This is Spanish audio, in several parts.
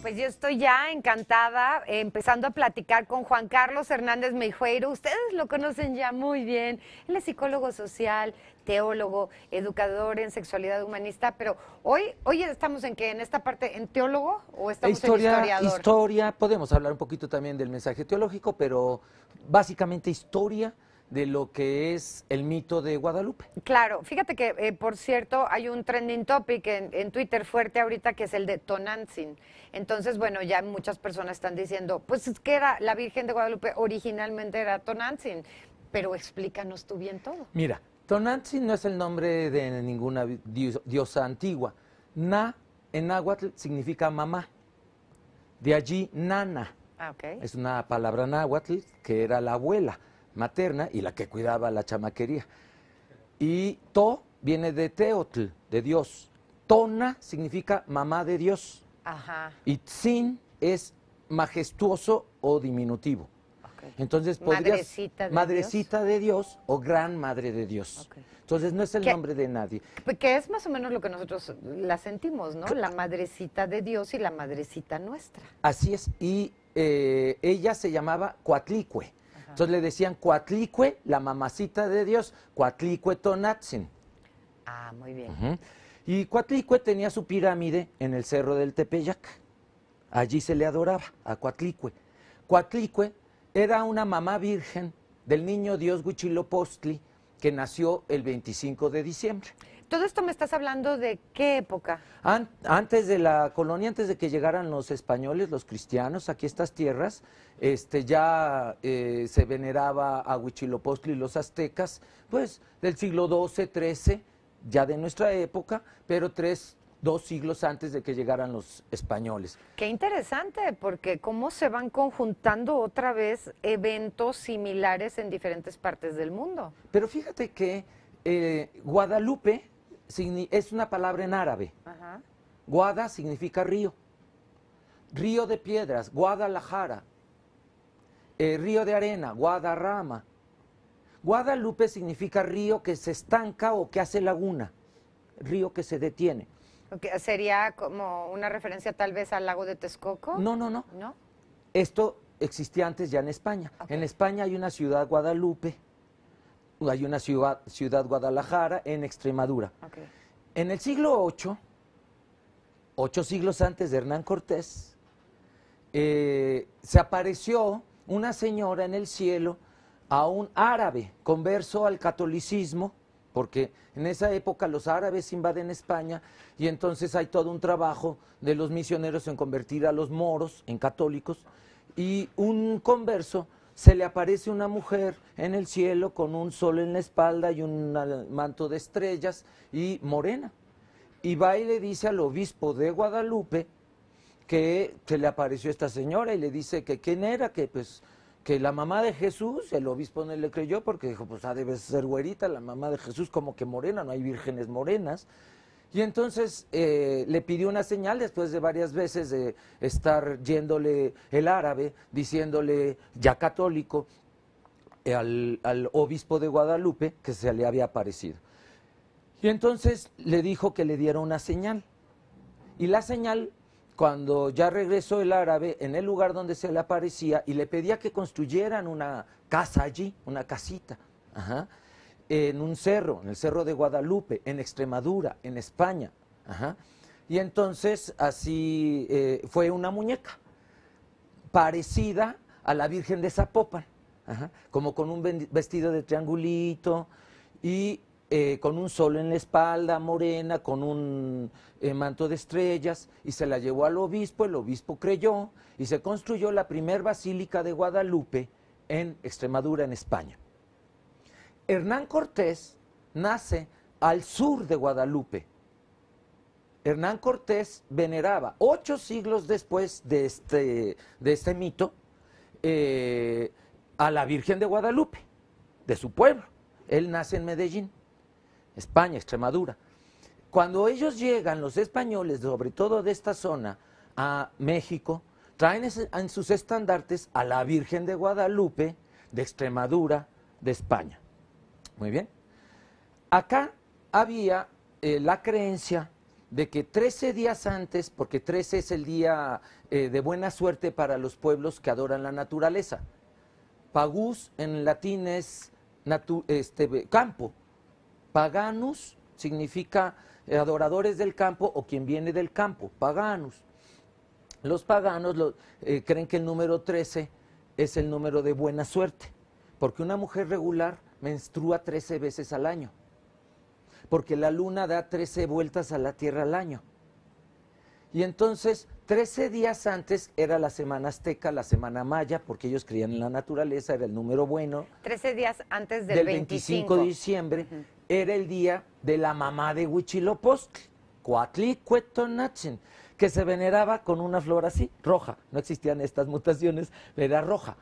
pues yo estoy ya encantada, eh, empezando a platicar con Juan Carlos Hernández Meijueiro. Ustedes lo conocen ya muy bien. Él es psicólogo social, teólogo, educador en sexualidad humanista, pero hoy, hoy estamos en qué, en esta parte, en teólogo o estamos en historiador. Historia, podemos hablar un poquito también del mensaje teológico, pero básicamente historia de lo que es el mito de Guadalupe. Claro, fíjate que, eh, por cierto, hay un trending topic en, Twitter fuerte ahorita que es el de Tonantzin. Entonces, bueno, ya muchas personas están diciendo, pues es que era la Virgen de Guadalupe originalmente era Tonantzin, pero explícanos tú bien todo. Mira, Tonantzin no es el nombre de ninguna diosa antigua. Na en náhuatl significa mamá. De allí, nana. Ah, Es una palabra náhuatl que era la abuela materna y la que cuidaba la chamaquería. Y To viene de Teotl, de Dios. Tona significa mamá de Dios. Ajá. Y Tzin es majestuoso o diminutivo. Entonces podrías. Madrecita de madrecita Dios. de Dios o gran madre de Dios. Entonces no es el nombre de nadie. Que es más o menos lo que nosotros la sentimos, ¿no? La madrecita de Dios y la madrecita nuestra. Así es. Y eh, ella se llamaba Coatlicue. Entonces le decían Cuatlicue, la mamacita de Dios, Cuatlicue Tonatzin. Ah, muy bien. Y Cuatlicue tenía su pirámide en el cerro del Tepeyac. Allí se le adoraba a Cuatlicue. Cuatlicue era una mamá virgen del niño Dios Huichilopostli que nació el 25 de diciembre. Todo esto me estás hablando de qué época. antes de la colonia, antes de que llegaran los españoles, los cristianos, aquí estas tierras, este, ya eh, se veneraba a Huichilopochtli y los aztecas, pues del siglo XII, XIII, ya de nuestra época, pero tres, dos siglos antes de que llegaran los españoles. Qué interesante, porque cómo se van conjuntando otra vez eventos similares en diferentes partes del mundo. Pero fíjate que eh, Guadalupe es una palabra en árabe. Guada significa río. Río de piedras, Guadalajara. Eh, río de arena, Guadarrama. Guadalupe significa río que se estanca o que hace laguna, río que se detiene. ¿Sería como una referencia tal vez al lago de Texcoco? No, no, no. ¿No? Esto existía antes ya en España. En España hay una ciudad, Guadalupe, hay una ciudad, ciudad Guadalajara en Extremadura. En el siglo VIII, ocho siglos antes de Hernán Cortés, eh, se apareció una señora en el cielo a un árabe converso al catolicismo, porque en esa época los árabes invaden España y entonces hay todo un trabajo de los misioneros en convertir a los moros en católicos y un converso se le aparece una mujer en el cielo con un sol en la espalda y un manto de estrellas y morena. Y va y le dice al obispo de Guadalupe que le apareció esta señora y le dice que quién era, que pues que la mamá de Jesús, el obispo no le creyó porque dijo, pues ah, debe ser güerita, la mamá de Jesús como que morena, no hay vírgenes morenas. Y entonces eh, le pidió una señal después de varias veces de estar yéndole el árabe, diciéndole ya católico eh, al, al obispo de Guadalupe que se le había aparecido. Y entonces le dijo que le diera una señal. Y la señal, cuando ya regresó el árabe en el lugar donde se le aparecía y le pedía que construyeran una casa allí, una casita. Ajá en un cerro, en el cerro de Guadalupe, en Extremadura, en España. Y entonces así eh, fue una muñeca, parecida a la Virgen de Zapopan, como con un vestido de triangulito y eh, con un sol en la espalda, morena, con un eh, manto de estrellas, y se la llevó al obispo, el obispo creyó, y se construyó la primer basílica de Guadalupe en Extremadura, en España. Hernán Cortés nace al sur de Guadalupe. Hernán Cortés veneraba, ocho siglos después de este, de este mito, eh, a la Virgen de Guadalupe, de su pueblo. Él nace en Medellín, España, Extremadura. Cuando ellos llegan, los españoles, sobre todo de esta zona, a México, traen en sus estandartes a la Virgen de Guadalupe, de Extremadura, de España. Muy bien. Acá había eh, la creencia de que trece días antes, porque trece es el día eh, de buena suerte para los pueblos que adoran la naturaleza. Pagus en latín es este, campo. Paganus significa eh, adoradores del campo o quien viene del campo, paganus. Los paganos creen que el número 13 es el número de buena suerte, porque una mujer regular menstrua 13 veces al año, porque la luna da 13 vueltas a la Tierra al año. Y entonces, 13 días antes era la semana azteca, la semana maya, porque ellos creían en la naturaleza, era el número bueno. 13 días antes del, 25. de diciembre era el día de la mamá de Huichilopostli, Coatlicuetonachin, que se veneraba con una flor así, roja. No existían estas mutaciones, era roja.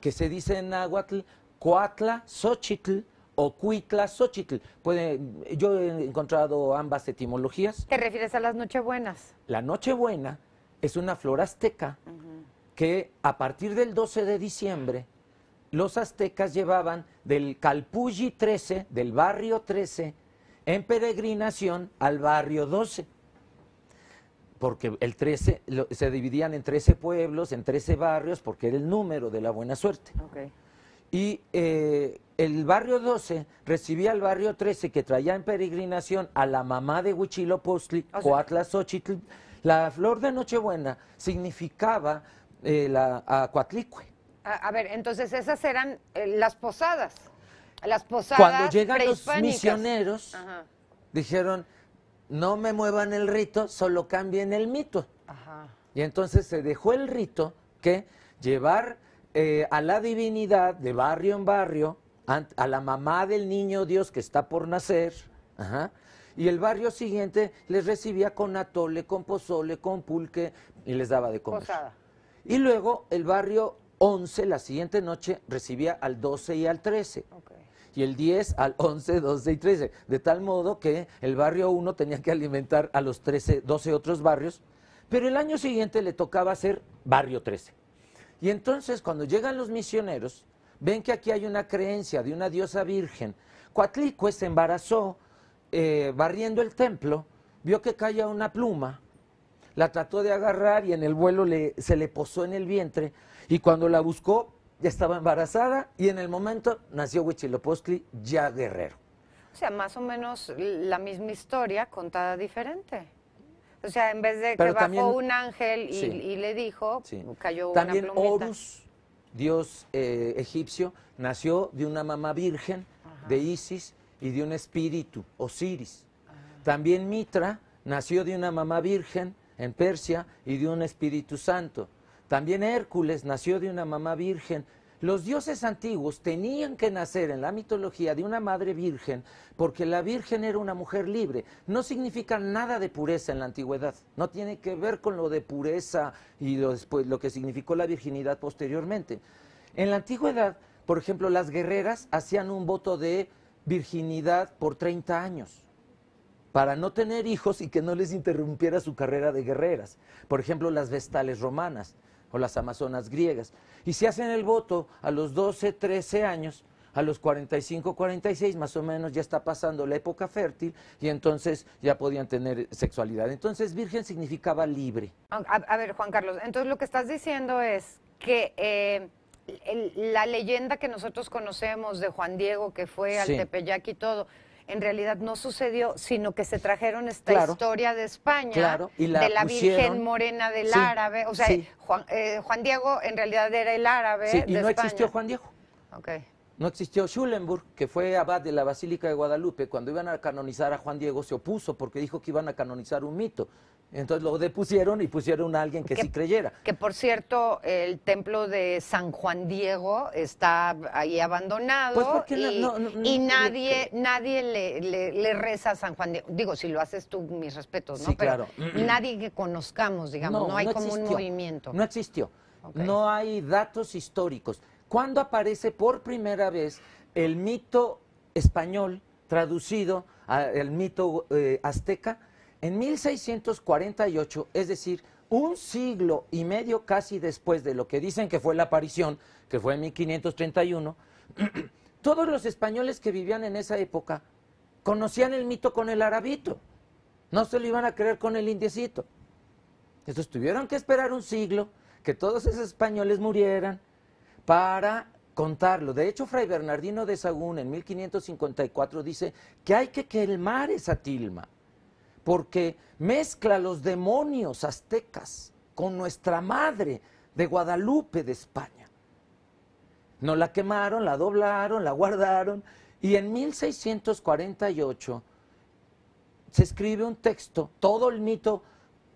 Que se dice en Nahuatl, Coatla, Xochitl o Cuitla, Xochitl. Puede, yo he encontrado ambas etimologías. ¿Te refieres a las Nochebuenas? La Nochebuena es una flor azteca que a partir del 12 de diciembre los aztecas llevaban del Calpulli 13, del barrio 13, en peregrinación al barrio 12. Porque el 13 se dividían en 13 pueblos, en 13 barrios, porque era el número de la buena suerte y eh, el barrio 12 recibía al barrio 13 que traía en peregrinación a la mamá de Huichilo La flor de Nochebuena significaba eh, la, a Coatlicue. A, ver, entonces esas eran eh, las posadas. Las posadas. Cuando llegan los misioneros, dijeron: no me muevan el rito, solo cambien el mito. Y entonces se dejó el rito que llevar eh, a la divinidad de barrio en barrio, a la mamá del niño Dios que está por nacer, y el barrio siguiente les recibía con atole, con pozole, con pulque y les daba de comer. Y luego el barrio 11, la siguiente noche, recibía al 12 y al 13. Y el 10 al 11, 12 y 13. De tal modo que el barrio 1 tenía que alimentar a los 13, 12 otros barrios, pero el año siguiente le tocaba ser barrio 13. Y entonces cuando llegan los misioneros, ven que aquí hay una creencia de una diosa virgen. Cuatlicue este se embarazó eh, barriendo el templo, vio que caía una pluma, la trató de agarrar y en el vuelo se le posó en el vientre y cuando la buscó ya estaba embarazada y en el momento nació Huitzilopochtli ya guerrero. O sea, más o menos la misma historia contada diferente. O sea, en vez de que bajó un ángel y, le dijo, cayó también una También Horus, dios eh, egipcio, nació de una mamá virgen, de Isis, y de un espíritu, Osiris. Ah. También Mitra nació de una mamá virgen en Persia y de un espíritu santo. También Hércules nació de una mamá virgen los dioses antiguos tenían que nacer en la mitología de una madre virgen porque la virgen era una mujer libre. No significa nada de pureza en la antigüedad. No tiene que ver con lo de pureza y lo, lo que significó la virginidad posteriormente. En la antigüedad, por ejemplo, las guerreras hacían un voto de virginidad por 30 años para no tener hijos y que no les interrumpiera su carrera de guerreras. Por ejemplo, las vestales romanas o las amazonas griegas. Y si hacen el voto a los 12, 13 años, a los 45, 46 más o menos ya está pasando la época fértil y entonces ya podían tener sexualidad. Entonces virgen significaba libre. A, ver, Juan Carlos, entonces lo que estás diciendo es que... Eh, la leyenda que nosotros conocemos de Juan Diego que fue al Tepeyac y todo, en realidad no sucedió, sino que se trajeron esta historia de España, de la Virgen Morena del Árabe. O sea, eh, Juan, Diego en realidad era el árabe. Sí, y de no existió Juan Diego. Okay. No existió Schulenburg, que fue abad de la Basílica de Guadalupe, cuando iban a canonizar a Juan Diego se opuso porque dijo que iban a canonizar un mito. Entonces lo depusieron y pusieron a alguien que, sí creyera. Que por cierto, el templo de San Juan Diego está ahí abandonado pues, y, nadie, eh, nadie le, reza a San Juan Diego. Digo, si lo haces tú, mis respetos, ¿no? Pero claro. nadie que conozcamos, digamos, no, hay como un movimiento. No existió. No hay datos históricos cuando aparece por primera vez el mito español traducido al mito eh, azteca en 1648, es decir, un siglo y medio casi después de lo que dicen que fue la aparición, que fue en 1531, todos los españoles que vivían en esa época conocían el mito con el arabito, no se lo iban a creer con el indiecito. Entonces tuvieron que esperar un siglo, que todos esos españoles murieran, para contarlo. De hecho, Fray Bernardino de Sagún en 1554 dice que hay que quemar esa tilma, porque mezcla los demonios aztecas con nuestra madre de Guadalupe de España. no la quemaron, la doblaron, la guardaron y en 1648 se escribe un texto, todo el mito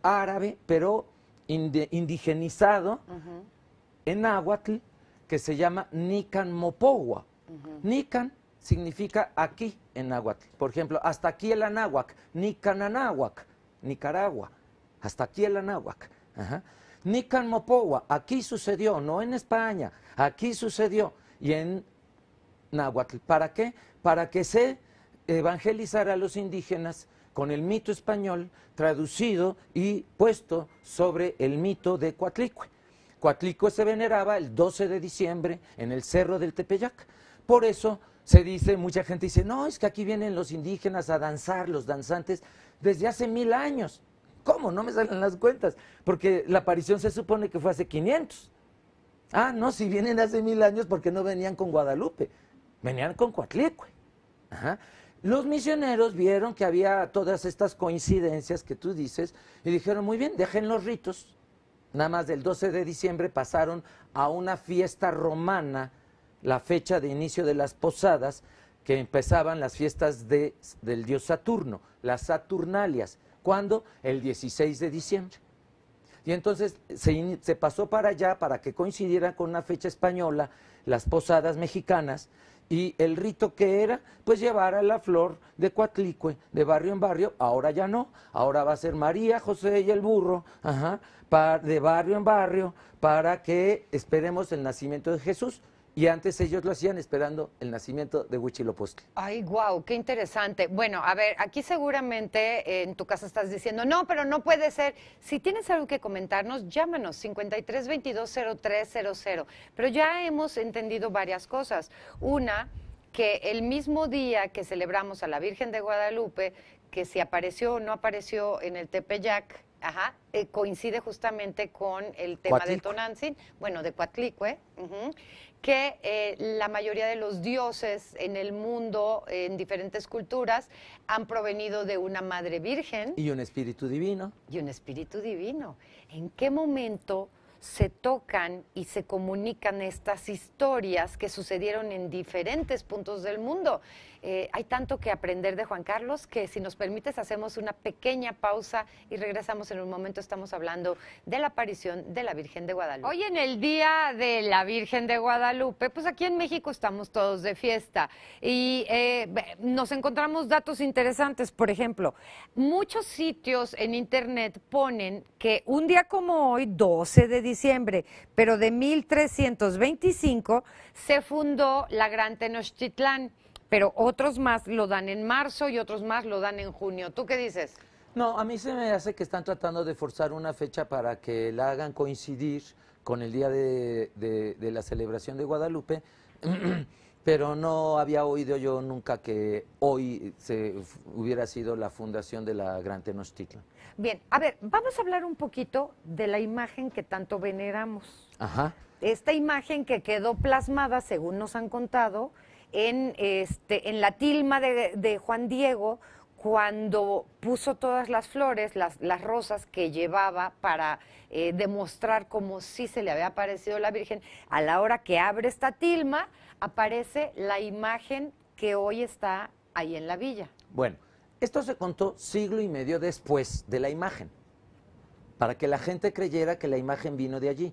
árabe, pero indigenizado en náhuatl, que se llama Nican mopogua Nican significa aquí en Nahuatl, Por ejemplo, hasta aquí el Anáhuac, Nicananáhuac, Nicaragua, hasta aquí el Anáhuac. Nican Mopogua, aquí sucedió, no en España, aquí sucedió. Y en Nahuatl, ¿Para qué? Para que se evangelizara a los indígenas con el mito español traducido y puesto sobre el mito de Coatlicue. Coatlicue se veneraba el 12 de diciembre en el Cerro del Tepeyac. Por eso se dice, mucha gente dice, no, es que aquí vienen los indígenas a danzar, los danzantes, desde hace mil años. ¿Cómo? No me salen las cuentas, porque la aparición se supone que fue hace 500. Ah, no, si vienen hace mil años, porque no venían con Guadalupe? Venían con Coatlicue. Los misioneros vieron que había todas estas coincidencias que tú dices y dijeron, muy bien, dejen los ritos, nada más del 12 de diciembre pasaron a una fiesta romana, la fecha de inicio de las posadas, que empezaban las fiestas del dios Saturno, las Saturnalias. ¿Cuándo? El 16 de diciembre. Y entonces se, se pasó para allá para que coincidiera con una fecha española, las posadas mexicanas, y el rito que era, pues llevar a la flor de cuatlicue de barrio en barrio, ahora ya no, ahora va a ser María, José y el burro, ajá, de barrio en barrio, para que esperemos el nacimiento de Jesús. Y antes ellos lo hacían esperando el nacimiento de Huitzilopochtli. Ay, guau, wow, qué interesante. Bueno, a ver, aquí seguramente eh, en tu casa estás diciendo, no, pero no puede ser. Si tienes algo que comentarnos, llámanos 53 22 0300. Pero ya hemos entendido varias cosas. Una, que el mismo día que celebramos a la Virgen de Guadalupe, que si apareció o no apareció en el Tepeyac, Ajá, eh, coincide justamente con el tema de Tonancin, Tonantzin, bueno, de Coatlicue, que eh, la mayoría de los dioses en el mundo, en diferentes culturas, han provenido de una madre virgen. Y un espíritu divino. Y un espíritu divino. ¿En qué momento se tocan y se comunican estas historias que sucedieron en diferentes puntos del mundo? Eh, hay tanto que aprender de Juan Carlos que si nos permites hacemos una pequeña pausa y regresamos en un momento. Estamos hablando de la aparición de la Virgen de Guadalupe. Hoy en el Día de la Virgen de Guadalupe, pues aquí en México estamos todos de fiesta y eh, nos encontramos datos interesantes. Por ejemplo, muchos sitios en Internet ponen que un día como hoy, 12 de diciembre, pero de 1325, se fundó la Gran Tenochtitlán pero otros más lo dan en marzo y otros más lo dan en junio. ¿Tú qué dices? No, a mí se me hace que están tratando de forzar una fecha para que la hagan coincidir con el día de, la celebración de Guadalupe, pero no había oído yo nunca que hoy se hubiera sido la fundación de la Gran Tenochtitlan. Bien, a ver, vamos a hablar un poquito de la imagen que tanto veneramos. Ajá. Esta imagen que quedó plasmada, según nos han contado, en, este, en la tilma de, Juan Diego cuando puso todas las flores, las, rosas que llevaba para eh, demostrar como si se le había aparecido la Virgen, a la hora que abre esta tilma, aparece la imagen que hoy está ahí en la villa. Bueno, esto se contó siglo y medio después de la imagen, para que la gente creyera que la imagen vino de allí.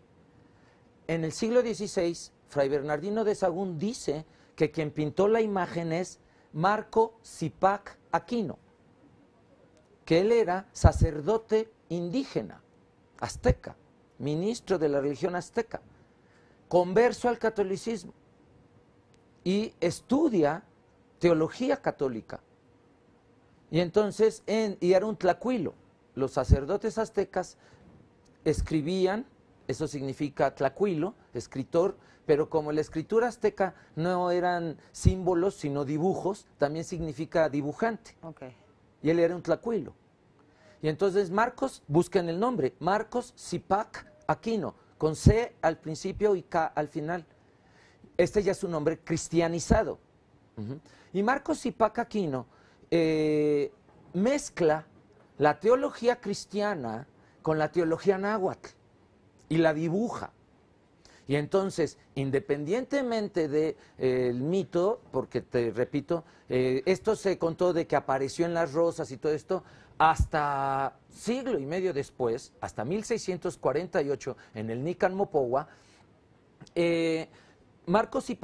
En el siglo XVI, Fray Bernardino de Sagún dice que quien pintó la imagen es Marco Zipac Aquino, que él era sacerdote indígena, azteca, ministro de la religión azteca, converso al catolicismo y estudia teología católica. Y entonces, en, y era un tlacuilo. Los sacerdotes aztecas escribían, eso significa tlacuilo, escritor, pero como la escritura azteca no eran símbolos, sino dibujos, también significa dibujante. Y él era un tlacuilo. Y entonces Marcos, busquen el nombre, Marcos Zipac Aquino, con C al principio y K al final. Este ya es un nombre cristianizado. Y Marcos Zipac Aquino eh, mezcla la teología cristiana con la teología náhuatl y la dibuja. Y entonces, independientemente del eh, mito, porque te repito, eh, esto se contó de que apareció en las rosas y todo esto, hasta siglo y medio después, hasta 1648, en el Nican Mopowa, eh, Marcos y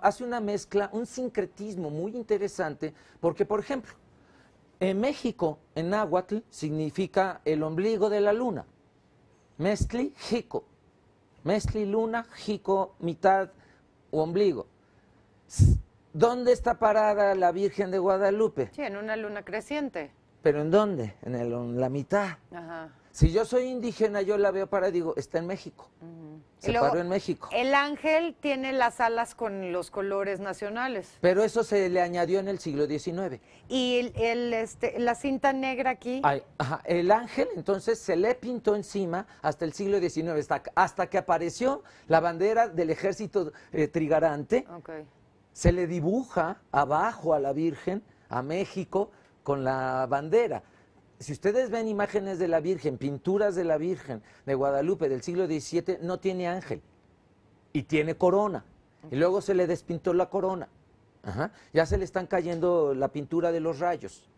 hace una mezcla, un sincretismo muy interesante, porque, por ejemplo, en México, en náhuatl, significa el ombligo de la luna. Mezcli, jico. Mesli, luna, jico, mitad u ombligo. ¿Dónde está parada la Virgen de Guadalupe? Sí, en una luna creciente. ¿Pero en dónde? En, el, la mitad. Ajá. Si yo soy indígena, yo la veo para digo, está en México. Se paró en México. El ángel tiene las alas con los colores nacionales. Pero eso se le añadió en el siglo XIX. Y el, este, la cinta negra aquí. el ángel entonces se le pintó encima hasta el siglo XIX, hasta, que apareció la bandera del ejército eh, trigarante. Se le dibuja abajo a la Virgen, a México, con la bandera si ustedes ven imágenes de la Virgen, pinturas de la Virgen de Guadalupe del siglo XVII, no tiene ángel y tiene corona. Y luego se le despintó la corona. Ya se le están cayendo la pintura de los rayos.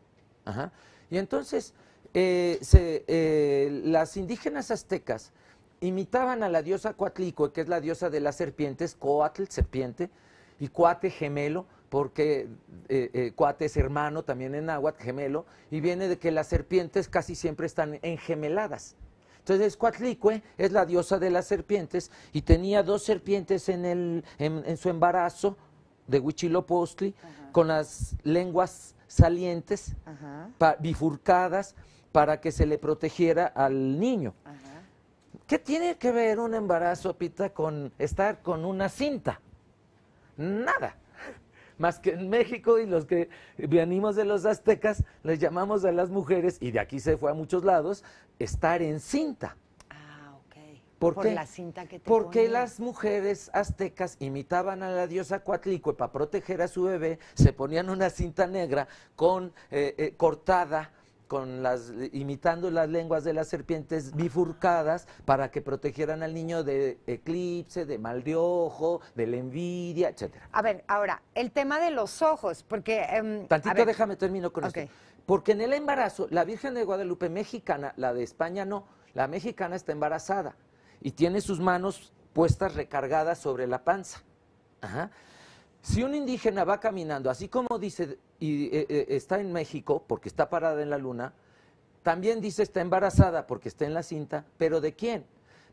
Y entonces eh, eh, las indígenas aztecas imitaban a la diosa Coatlicue, que es la diosa de las serpientes, Coatl, serpiente, y Coate, gemelo, porque eh, eh Cuate es hermano también en náhuatl, gemelo, y viene de que las serpientes casi siempre están engemeladas. Entonces Cuatlicue es la diosa de las serpientes y tenía dos serpientes en, el, en, su embarazo de Huichilopostli con las lenguas salientes, bifurcadas, para que se le protegiera al niño. ¿Qué tiene que ver un embarazo, Pita, con estar con una cinta? Nada más que en México y los que venimos de los aztecas, les llamamos a las mujeres, y de aquí se fue a muchos lados, estar en cinta. Ah, ¿Por, ¿Por la cinta que Porque las mujeres aztecas imitaban a la diosa Coatlicue para proteger a su bebé, se ponían una cinta negra con eh, eh, cortada con las, imitando las lenguas de las serpientes bifurcadas para que protegieran al niño de eclipse, de mal de ojo, de la envidia, etcétera. A ver, ahora, el tema de los ojos, porque... Em, Tantito déjame termino con esto. Porque en el embarazo, la Virgen de Guadalupe mexicana, la de España no, la mexicana está embarazada y tiene sus manos puestas recargadas sobre la panza. Ajá. Si un indígena va caminando, así como dice y, eh, eh, está en México porque está parada en la luna, también dice está embarazada porque está en la cinta, pero ¿de quién?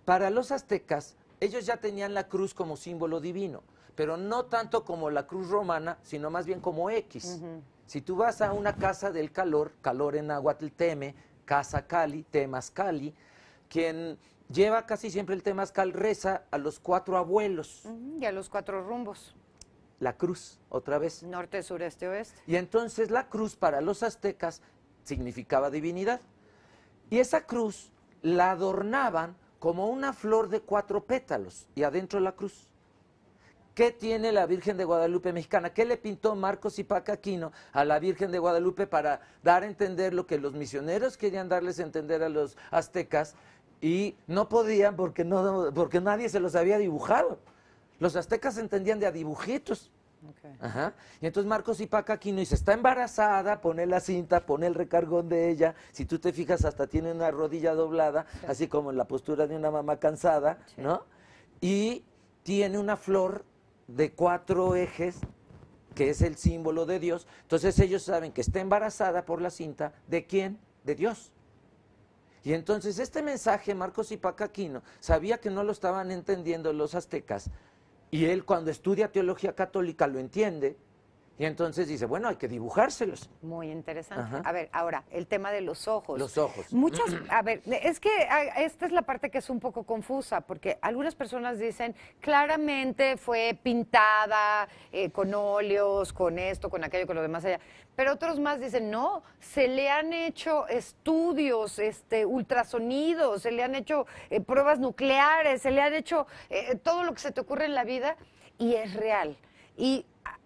Para los aztecas, ellos ya tenían la cruz como símbolo divino, pero no tanto como la cruz romana, sino más bien como X. Si tú vas a una casa del calor, calor en aguatl teme, casa cali, temas cali, quien lleva casi siempre el temazcal reza a los cuatro abuelos. y a los cuatro rumbos la cruz, otra vez. Norte, sureste, oeste. Y entonces la cruz para los aztecas significaba divinidad. Y esa cruz la adornaban como una flor de cuatro pétalos y adentro la cruz. ¿Qué tiene la Virgen de Guadalupe mexicana? ¿Qué le pintó Marcos y Pacaquino a la Virgen de Guadalupe para dar a entender lo que los misioneros querían darles a entender a los aztecas y no podían porque, no, porque nadie se los había dibujado? Los aztecas entendían de a dibujitos. Y entonces Marcos y Aquino dice, está embarazada, pone la cinta, pone el recargón de ella. Si tú te fijas, hasta tiene una rodilla doblada, así como en la postura de una mamá cansada, ¿no? Y tiene una flor de cuatro ejes que es el símbolo de Dios. Entonces ellos saben que está embarazada por la cinta. ¿De quién? De Dios. Y entonces este mensaje, Marcos y Aquino, sabía que no lo estaban entendiendo los aztecas, y él cuando estudia teología católica lo entiende y entonces dice, bueno, hay que dibujárselos. Muy interesante. A ver, ahora, el tema de los ojos. Los ojos. Muchas, a ver, es que esta es la parte que es un poco confusa, porque algunas personas dicen, claramente fue pintada eh, con óleos, con esto, con aquello, con lo demás allá. Pero otros más dicen, no, se le han hecho estudios, este, ultrasonidos, se le han hecho eh, pruebas nucleares, se le han hecho eh, todo lo que se te ocurre en la vida y es real. Y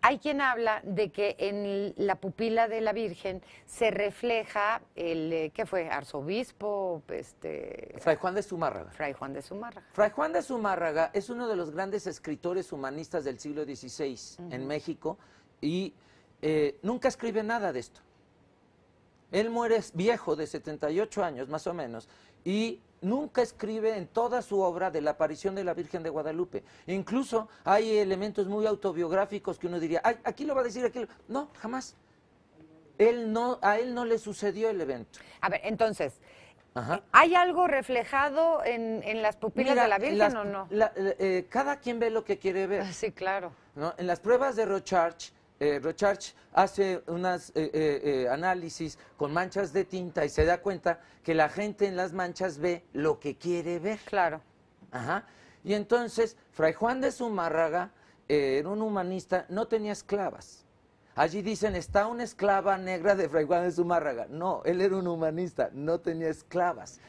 hay quien habla de que en la pupila de la Virgen se refleja el, eh, ¿qué fue? Arzobispo, este... Fray Juan de Zumárraga. Fray Juan de Zumárraga. Fray Juan de Zumárraga es uno de los grandes escritores humanistas del siglo XVI en México y eh, nunca escribe nada de esto. Él muere viejo de 78 años, más o menos, y nunca escribe en toda su obra de la aparición de la Virgen de Guadalupe. Incluso hay elementos muy autobiográficos que uno diría, aquí lo va a decir, aquí No, jamás. Él no, a él no le sucedió el evento. A ver, entonces, ¿hay algo reflejado en, las pupilas de la Virgen o no? Eh, eh, cada quien ve lo que quiere ver. Sí, claro. En las pruebas de Rocharch, eh, Rochard hace unos eh, eh, eh, análisis con manchas de tinta y se da cuenta que la gente en las manchas ve lo que quiere ver. Claro. Ajá. Y entonces, Fray Juan de Zumárraga era un humanista, no tenía esclavas. Allí dicen, está una esclava negra de Fray Juan de Zumárraga. No, él era un humanista, no tenía esclavas.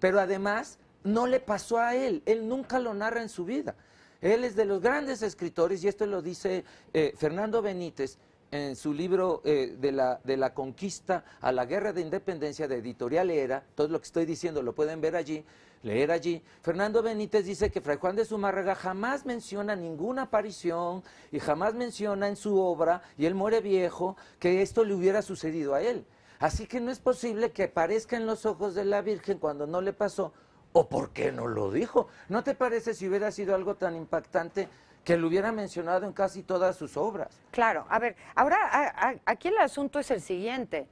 Pero además, no le pasó a él, él nunca lo narra en su vida. Él es de los grandes escritores, y esto lo dice eh, Fernando Benítez en su libro eh, de, la, de, la, conquista a la guerra de independencia de editorial Era, todo lo que estoy diciendo lo pueden ver allí, leer allí. Fernando Benítez dice que Fray Juan de Zumárraga jamás menciona ninguna aparición y jamás menciona en su obra, y él muere viejo, que esto le hubiera sucedido a él. Así que no es posible que aparezca en los ojos de la Virgen cuando no le pasó ¿O por qué no lo dijo? ¿No te parece si hubiera sido algo tan impactante que lo hubiera mencionado en casi todas sus obras? Claro, a ver, ahora aquí el asunto es el siguiente.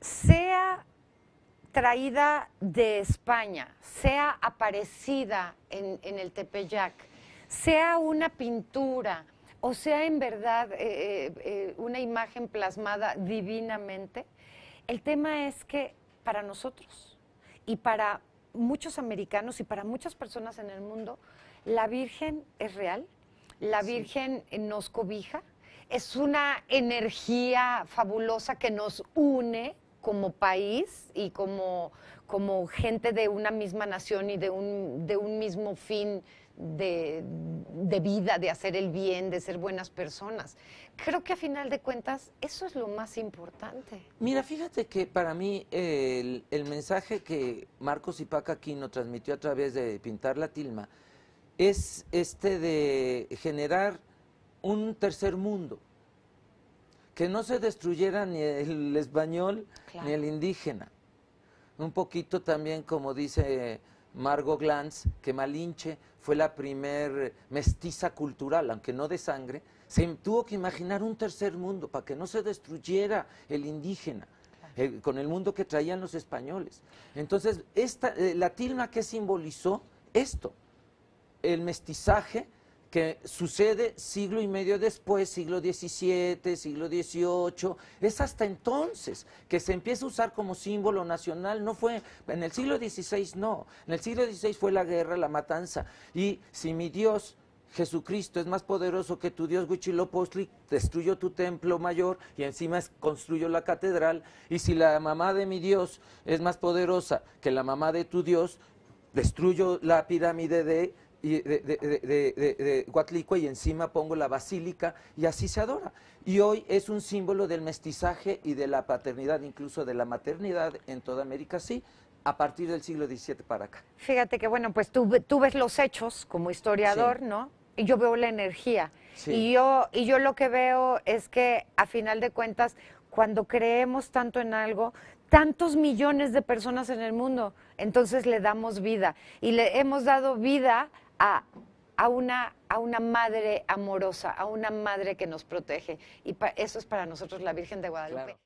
Sea traída de España, sea aparecida en, el Tepeyac, sea una pintura o sea en verdad eh, eh, eh, una imagen plasmada divinamente, el tema es que para nosotros y para muchos americanos y para muchas personas en el mundo, la Virgen es real, la Virgen nos cobija, es una energía fabulosa que nos une como país y como, como gente de una misma nación y de un, de un mismo fin de, vida, de hacer el bien, de ser buenas personas. Creo que a final de cuentas eso es lo más importante. Mira, fíjate que para mí el, mensaje que Marcos Ipaca Quino transmitió a través de Pintar la Tilma es este de generar un tercer mundo, que no se destruyera ni el español ni el indígena. Un poquito también como dice Margot Glantz, que Malinche fue la primer mestiza cultural, aunque no de sangre, se tuvo que imaginar un tercer mundo para que no se destruyera el indígena. Eh, con el mundo que traían los españoles. Entonces, esta, eh, la tilma que simbolizó esto, el mestizaje que sucede siglo y medio después, siglo XVII, siglo XVIII, es hasta entonces que se empieza a usar como símbolo nacional, no fue, en el siglo XVI no, en el siglo XVI fue la guerra, la matanza, y si mi Dios Jesucristo es más poderoso que tu Dios Huichilopochtli, destruyó tu templo mayor y encima construyó la catedral, y si la mamá de mi Dios es más poderosa que la mamá de tu Dios, destruyo la pirámide de y de, de, y encima pongo la basílica y así se adora. Y hoy es un símbolo del mestizaje y de la paternidad, incluso de la maternidad en toda América, sí, a partir del siglo XVII para acá. Fíjate que bueno, pues tú, ves los hechos como historiador, ¿no? Y yo veo la energía. Y, yo, y yo lo que veo es que a final de cuentas, cuando creemos tanto en algo, tantos millones de personas en el mundo, entonces le damos vida. Y le hemos dado vida a, a, una, madre amorosa, a una madre que nos protege. Y eso es para nosotros la Virgen de Guadalupe.